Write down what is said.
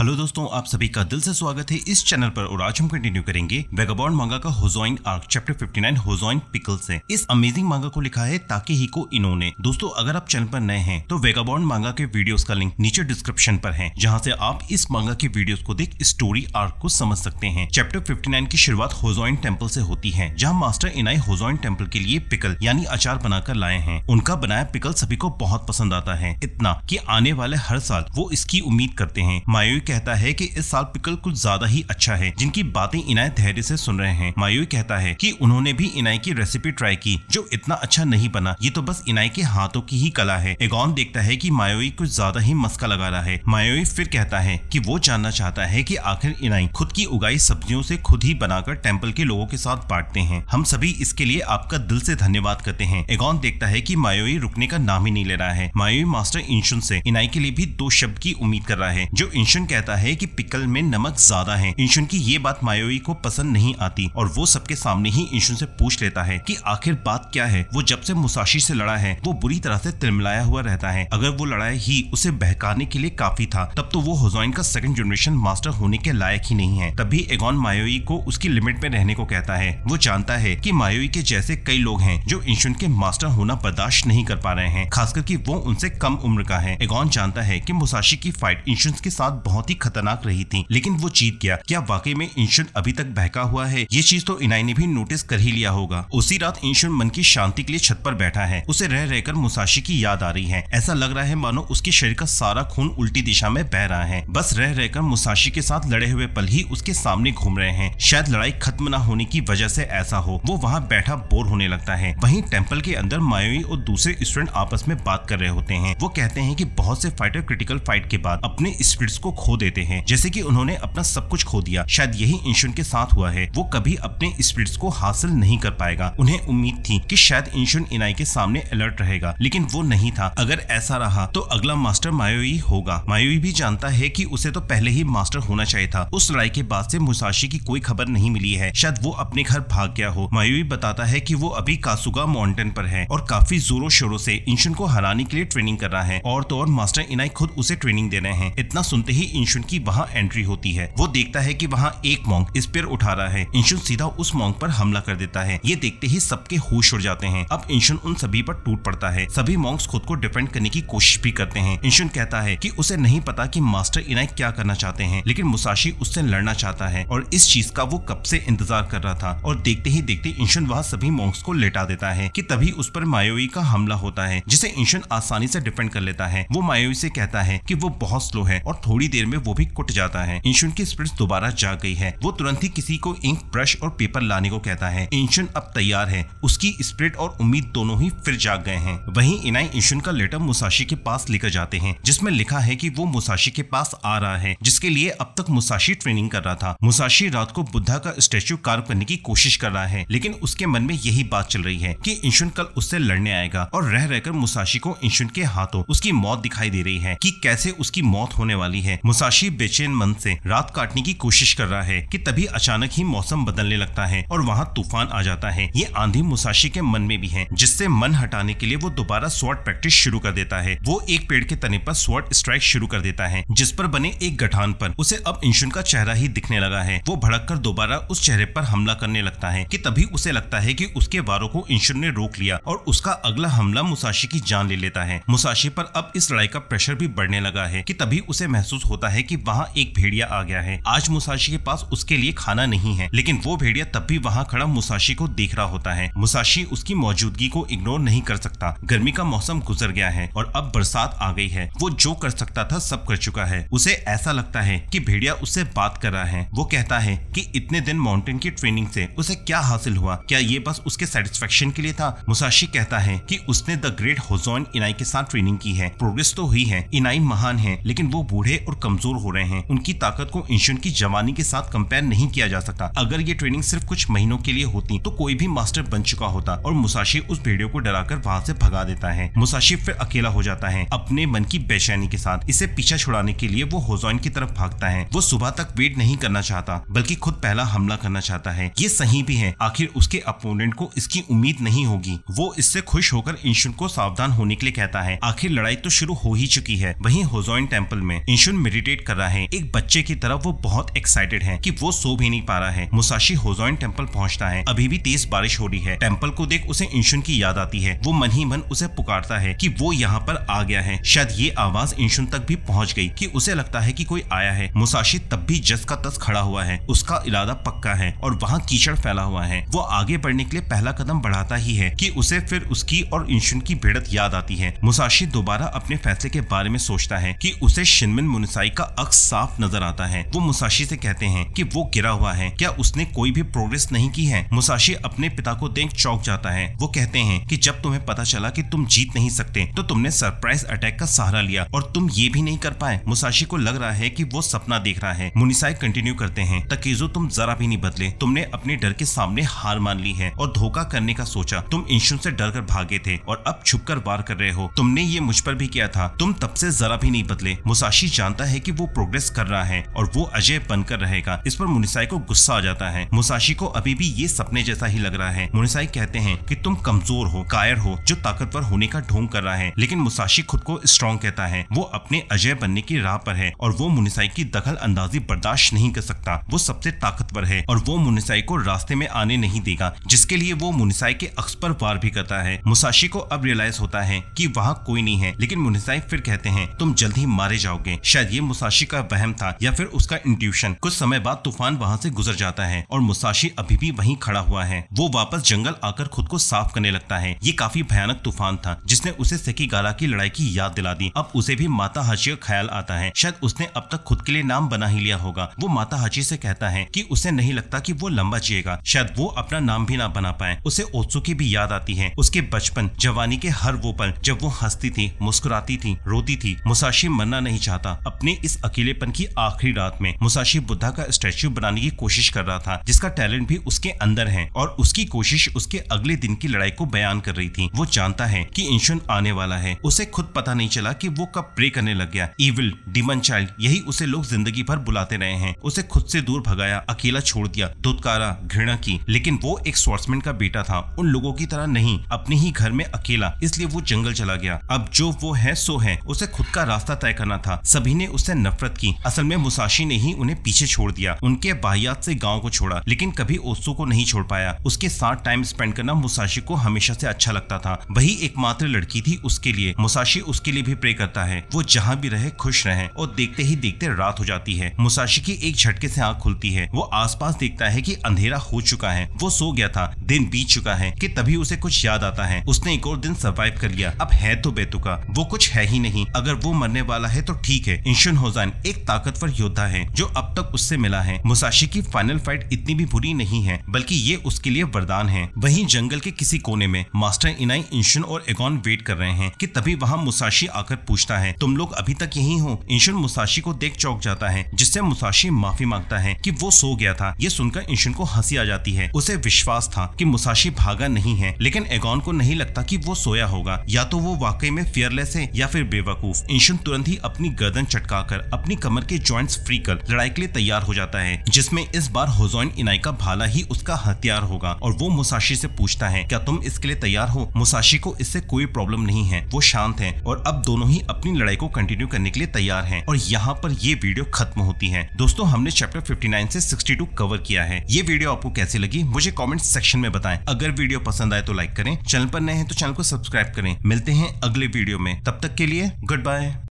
hello दोस्तों आप सभी का दिल से स्वागत है इस चैनल पर और आज हम कंटिन्यू करेंगे वेगाबॉन्ड मांगा का होजोइंग आर्क चैप्टर 59 होजोइन पिकल से इस अमेजिंग मांगा को लिखा है ताकि ही को इन्होंने दोस्तों अगर आप चैनल पर नए हैं तो वेगाबॉन्ड मांगा के वीडियोस का लिंक नीचे डिस्क्रिप्शन पर है जहाँ से आप इस मांगा के वीडियो को देख स्टोरी आर्क को समझ सकते हैं चैप्टर फिफ्टी की शुरुआत होजोइन टेम्पल से होती है जहाँ मास्टर इनाई होजोइन टेम्पल के लिए पिकल यानी अचार बनाकर लाए हैं उनका बनाया पिकल सभी को बहुत पसंद आता है इतना की आने वाले हर साल वो इसकी उम्मीद करते हैं मायू कहता है कि इस साल पिकल कुछ ज्यादा ही अच्छा है जिनकी बातें इनाय धैर्य से सुन रहे हैं मायूई कहता है कि उन्होंने भी इनाय की रेसिपी ट्राई की जो इतना अच्छा नहीं बना ये तो बस इनाय के हाथों की ही कला है एगोन देखता है की मायोई कुछ ज्यादा ही मस्का लगा रहा है मायोई फिर कहता है की वो जानना चाहता है की आखिर इनाई खुद की उगाई सब्जियों ऐसी खुद ही बनाकर टेम्पल के लोगों के साथ बांटते हैं हम सभी इसके लिए आपका दिल ऐसी धन्यवाद करते हैं एगोन देखता है की मायोई रुकने का नाम ही नहीं ले रहा है मायोई मास्टर इंशुन से इनाई के लिए भी दो शब्द की उम्मीद कर रहा है जो इंशुन कहता है कि पिकल में नमक ज्यादा है इंशुन की ये बात मायोई को पसंद नहीं आती और वो सबके सामने ही इंशुन से पूछ लेता है कि आखिर बात क्या है वो जब से मुसाशी से लड़ा है वो बुरी तरह से तिलमिलाया हुआ रहता है अगर वो लड़ाई ही उसे बहकाने के लिए काफी था तब तो वो होजोइन का सेकंड जनरेशन मास्टर होने के लायक ही नहीं है तभी एगोन मायोई को उसकी लिमिट में रहने को कहता है वो जानता है की मायोई के जैसे कई लोग हैं जो इंशुन के मास्टर होना बर्दाश्त नहीं कर पा रहे हैं खासकर की वो उनसे कम उम्र का है एगोन जानता है की मुसाशी की फाइट इंशुन के साथ बहुत बहुत ही खतरनाक रही थी लेकिन वो चीत गया क्या वाकई में इंशुन अभी तक बहका हुआ है ये चीज तो इनाई ने भी नोटिस कर ही लिया होगा उसी रात इंशुन मन की शांति के लिए छत पर बैठा है उसे रह रहकर मुसाशी की याद आ रही है ऐसा लग रहा है मानो उसके शरीर का सारा खून उल्टी दिशा में बह रहा है बस रह रहकर मुसाशी के साथ लड़े हुए पल ही उसके सामने घूम रहे हैं शायद लड़ाई खत्म न होने की वजह से ऐसा हो वो वहाँ बैठा बोर होने लगता है वहीं टेम्पल के अंदर मायोई और दूसरे स्टूडेंट आपस में बात कर रहे होते हैं वो कहते हैं कि बहुत से फाइटर क्रिटिकल फाइट के बाद अपने स्पिरिट्स को खो देते हैं जैसे कि उन्होंने अपना सब कुछ खो दिया शायद यही इंशुन के साथ हुआ है वो कभी अपने स्पिरिट्स को हासिल नहीं कर पाएगा उन्हें उम्मीद थी कि शायद इंशुन इनाई के सामने अलर्ट रहेगा लेकिन वो नहीं था अगर ऐसा रहा तो अगला मास्टर मायोई होगा मायोई भी जानता है कि उसे तो पहले ही मास्टर होना चाहिए था उस लड़ाई के बाद से मुसाशी की कोई खबर नहीं मिली है शायद वो अपने घर भाग गया हो मायोई बताता है कि वो अभी कासुगा माउंटेन पर है और काफी जोरों शोरों से इंशुन को हराने के लिए ट्रेनिंग कर रहा है और तो और मास्टर इनाई खुद उसे ट्रेनिंग दे रहे हैं इतना सुनते ही इंशुन की वहाँ एंट्री होती है वो देखता है की वहाँ एक मॉन्ग स्पेयर उठा रहा है इंशुन सीधा उस मॉन्ग पर हमला कर देता है ये देखते ही सबके होश उड़ जाते हैं अब इंशुन उन सभी पर टूट पड़ता है सभी मॉन्ग्स खुद को डिफेंड करने की कोशिश भी करते हैं इंशुन कहता है कि उसे नहीं पता कि मास्टर इनाई क्या करना चाहते हैं लेकिन मुसाशी उससे लड़ना चाहता है और इस चीज का वो कब से इंतजार कर रहा था और देखते ही देखते इंशुन वहाँ सभी मॉन्ग्स को लेटा देता है कि तभी उस पर मायोई का हमला होता है जिसे इंशुन आसानी से डिफेंड कर लेता है वो मायोई से कहता है कि वो बहुत स्लो है और थोड़ी देर में में वो भी कुट जाता है इंशुन की स्प्रिट दोबारा जाग गई है वो तुरंत ही किसी को इंक ब्रश और पेपर लाने को कहता है इंशुन अब तैयार है उसकी स्प्रिट और उम्मीद दोनों ही फिर जाग गए हैं वहीं इनाई इंशुन का लेटर मुसाशी के पास लेकर जाते हैं जिसमें लिखा है कि वो मुसाशी के पास आ रहा है जिसके लिए अब तक मुसाशी ट्रेनिंग कर रहा था मुसाशी रात को बुद्धा का स्टेच्यू कार्व करने की कोशिश कर रहा है लेकिन उसके मन में यही बात चल रही है कि इंशुन कल उससे लड़ने आएगा और रह रहकर मुसाशी को इंशुन के हाथों उसकी मौत दिखाई दे रही है कि कैसे उसकी मौत होने वाली है मुसाशी साशी बेचैन मन से रात काटने की कोशिश कर रहा है कि तभी अचानक ही मौसम बदलने लगता है और वहाँ तूफान आ जाता है ये आंधी मुसाशी के मन में भी है जिससे मन हटाने के लिए वो दोबारा स्वॉट प्रैक्टिस शुरू कर देता है वो एक पेड़ के तने पर स्वॉट स्ट्राइक शुरू कर देता है जिस पर बने एक गठान पर उसे अब इंशुन का चेहरा ही दिखने लगा है वो भड़क कर दोबारा उस चेहरे पर हमला करने लगता है कि तभी उसे लगता है की उसके वारों को इंशुन ने रोक लिया और उसका अगला हमला मुसाशी की जान ले लेता है मुसाशी पर अब इस लड़ाई का प्रेशर भी बढ़ने लगा है की तभी उसे महसूस होता होता है कि वहाँ एक भेड़िया आ गया है आज मुसाशी के पास उसके लिए खाना नहीं है लेकिन वो भेड़िया तब भी वहाँ खड़ा मुसाशी को देख रहा होता है मुसाशी उसकी मौजूदगी को इग्नोर नहीं कर सकता गर्मी का मौसम गुजर गया है और अब बरसात आ गई है वो जो कर सकता था सब कर चुका है उसे ऐसा लगता है की भेड़िया उससे बात कर रहा है वो कहता है की इतने दिन माउंटेन की ट्रेनिंग ऐसी उसे क्या हासिल हुआ क्या ये बस उसके सेटिस्फेक्शन के लिए था मुसाशी कहता है की उसने द ग्रेट होजोन इनाई के साथ ट्रेनिंग की है प्रोग्रेस तो हुई है इनाई महान है लेकिन वो बूढ़े और कम कमजोर हो रहे हैं उनकी ताकत को इंशुन की जवानी के साथ कंपेयर नहीं किया जा सकता अगर ये ट्रेनिंग सिर्फ कुछ महीनों के लिए होती तो कोई भी मास्टर बन चुका होता और मुसाशी उस भेड़ियों को डरा कर वहाँ ऐसी भगा देता है मुसाशी फिर अकेला हो जाता है अपने मन की बेचैनी के साथ इसे पीछा छुड़ाने के लिए वो होजोइन की तरफ भागता है वो सुबह तक वेट नहीं करना चाहता बल्कि खुद पहला हमला करना चाहता है ये सही भी है आखिर उसके अपोनेंट को इसकी उम्मीद नहीं होगी वो इससे खुश होकर इंशुन को सावधान होने के लिए कहता है आखिर लड़ाई तो शुरू हो ही चुकी है वहीं होजोइन टेम्पल में इंशुन मेडिटेट मेडिटेट कर रहा है एक बच्चे की तरफ वो बहुत एक्साइटेड है की वो सो भी नहीं पा रहा है मुसाशी होजोइन टेम्पल पहुँचता है अभी भी तेज बारिश हो रही है टेम्पल को देख उसे इंशुन की याद आती है वो मन ही मन उसे पुकारता है की वो यहाँ पर आ गया है शायद ये आवाज इंशुन तक भी पहुँच गयी की उसे लगता है की कोई आया है मुसाशी तब भी जस का तस खड़ा हुआ है उसका इरादा पक्का है और वहाँ कीचड़ फैला हुआ है वो आगे बढ़ने के लिए पहला कदम बढ़ाता ही है कि उसे फिर उसकी और इंशुन की भिड़त याद आती है मुसाशी दोबारा अपने फैसले के बारे में सोचता है कि उसे शिनमिन मुनसाई का अक्स साफ नजर आता है वो मुसाशी से कहते हैं कि वो गिरा हुआ है क्या उसने कोई भी प्रोग्रेस नहीं की है मुसाशी अपने पिता को देख चौक जाता है वो कहते हैं कि जब तुम्हें पता चला कि तुम जीत नहीं सकते तो तुमने सरप्राइज अटैक का सहारा लिया और तुम ये भी नहीं कर पाए मुसाशी को लग रहा है की वो सपना देख रहा है मुनिसाई कंटिन्यू करते हैं तकीजो तुम जरा भी नहीं बदले तुमने अपने डर के सामने हार मान ली है और धोखा करने का सोचा तुम इंशुन ऐसी डर कर भागे थे और अब छुप कर वार कर रहे हो तुमने ये मुझ पर भी किया था तुम तब से जरा भी नहीं बदले मुसाशी जानता है कि वो प्रोग्रेस कर रहा है और वो अजय बनकर रहेगा इस पर मुनिसाई को गुस्सा आ जाता है मुसाशी को अभी भी ये सपने जैसा ही लग रहा है मुनिसाई कहते हैं कि तुम कमजोर हो कायर हो जो ताकतवर होने का ढोंग कर रहा है लेकिन मुसाशी खुद को स्ट्रॉन्ग कहता है वो अपने अजय बनने की राह पर है और वो मुनिसाई की दखल अंदाजी बर्दाश्त नहीं कर सकता वो सबसे ताकतवर है और वो मुनिसाई को रास्ते में आने नहीं देगा जिसके लिए वो मुनिसाई के अक्स पर वार भी करता है मुसाशी को अब रियलाइज होता है कि वहाँ कोई नहीं है लेकिन मुनिसाई फिर कहते हैं तुम जल्द ही मारे जाओगे शायद ये मुसाशी का वहम था या फिर उसका इंट्यूशन कुछ समय बाद तूफान वहाँ से गुजर जाता है और मुसाशी अभी भी वहीं खड़ा हुआ है वो वापस जंगल आकर खुद को साफ करने लगता है ये काफी भयानक तूफान था जिसने उसे सकी गाला की लड़ाई की याद दिला दी अब उसे भी माता हाची का ख्याल आता है शायद उसने अब तक खुद के लिए नाम बना ही लिया होगा वो माता हाची से कहता है की उसे नहीं लगता की वो लंबा जिएगा शायद वो अपना नाम भी ना बना पाए उसे ओत्सु की भी याद आती है उसके बचपन जवानी के हर वो पल जब वो हंसती थी मुस्कुराती थी रोती थी मुसाशी मरना नहीं चाहता अपने इस अकेलेपन की आखिरी रात में मुसाशी बुद्धा का स्टैच्यू बनाने की कोशिश कर रहा था जिसका टैलेंट भी उसके अंदर है और उसकी कोशिश उसके अगले दिन की लड़ाई को बयान कर रही थी वो जानता है की इंशुन आने वाला है उसे खुद पता नहीं चला की वो कब प्रे करने लग गया इविल डिमन चाइल्ड यही उसे लोग जिंदगी भर बुलाते रहे हैं उसे खुद से दूर भगाया अकेला छोड़ दिया दुदकारा घृणा की लेकिन वो एक स्वर्ट्समैन का बेटा था उन लोगों की तरह नहीं अपने ही घर में अकेला इसलिए वो जंगल चला गया अब जो वो है सो है उसे खुद का रास्ता तय करना था सभी ने उसे नफरत की असल में मुसाशी ने ही उन्हें पीछे छोड़ दिया उनके बाहियात ऐसी गाँव को छोड़ा लेकिन कभी ओसो को नहीं छोड़ पाया उसके साथ टाइम स्पेंड करना मुसाशी को हमेशा ऐसी अच्छा लगता था वही एकमात्र लड़की थी उसके लिए मुसाशी उसके लिए भी प्रे करता है वो जहाँ भी रहे खुश रहे और देखते ही देखते रात हो जाती है मुसाशी की एक झटके से आंख खुलती है वो आसपास देखता है कि अंधेरा हो चुका है वो सो गया था दिन बीत चुका है कि तभी उसे कुछ याद आता है उसने एक और दिन सर्वाइव कर लिया अब है तो बेतुका वो कुछ है ही नहीं अगर वो मरने वाला है तो ठीक है इंशुन कैप्टन होजान एक ताकतवर योद्धा है जो अब तक उससे मिला है मुसाशी की फाइनल फाइट इतनी भी बुरी नहीं है बल्कि ये उसके लिए वरदान है वही जंगल के किसी कोने में मास्टर इनाई इंशुन और एगोन वेट कर रहे हैं की तभी वहाँ मुसाशी आकर पूछता है तुम लोग अभी तक यही हो इंशुन मुसाशी को देख चौक जाता है जिससे मुसाशी माफी मांगता है की वो सो गया था ये सुनकर इंशुन को हंसी आ जाती है उसे विश्वास था की मुसाशी भागा नहीं है लेकिन एगोन को नहीं लगता की वो सोया होगा या तो वो वाकई में फियरलेस है या फिर बेवकूफ इंशुन तुरंत ही अपनी गर्दन चटका लगाकर अपनी कमर के ज्वाइंट्स फ्री कर लड़ाई के लिए तैयार हो जाता है जिसमें इस बार होजोइन इनाई का भाला ही उसका हथियार होगा और वो मुसाशी से पूछता है क्या तुम इसके लिए तैयार हो मुसाशी को इससे कोई प्रॉब्लम नहीं है वो शांत है और अब दोनों ही अपनी लड़ाई को कंटिन्यू करने के लिए तैयार है और यहाँ पर ये वीडियो खत्म होती है दोस्तों हमने चैप्टर 59 से 62 कवर किया है ये वीडियो आपको कैसी लगी मुझे कमेंट सेक्शन में बताएं अगर वीडियो पसंद आए तो लाइक करें चैनल पर नए हैं तो चैनल को सब्सक्राइब करें मिलते हैं अगले वीडियो में तब तक के लिए गुड बाय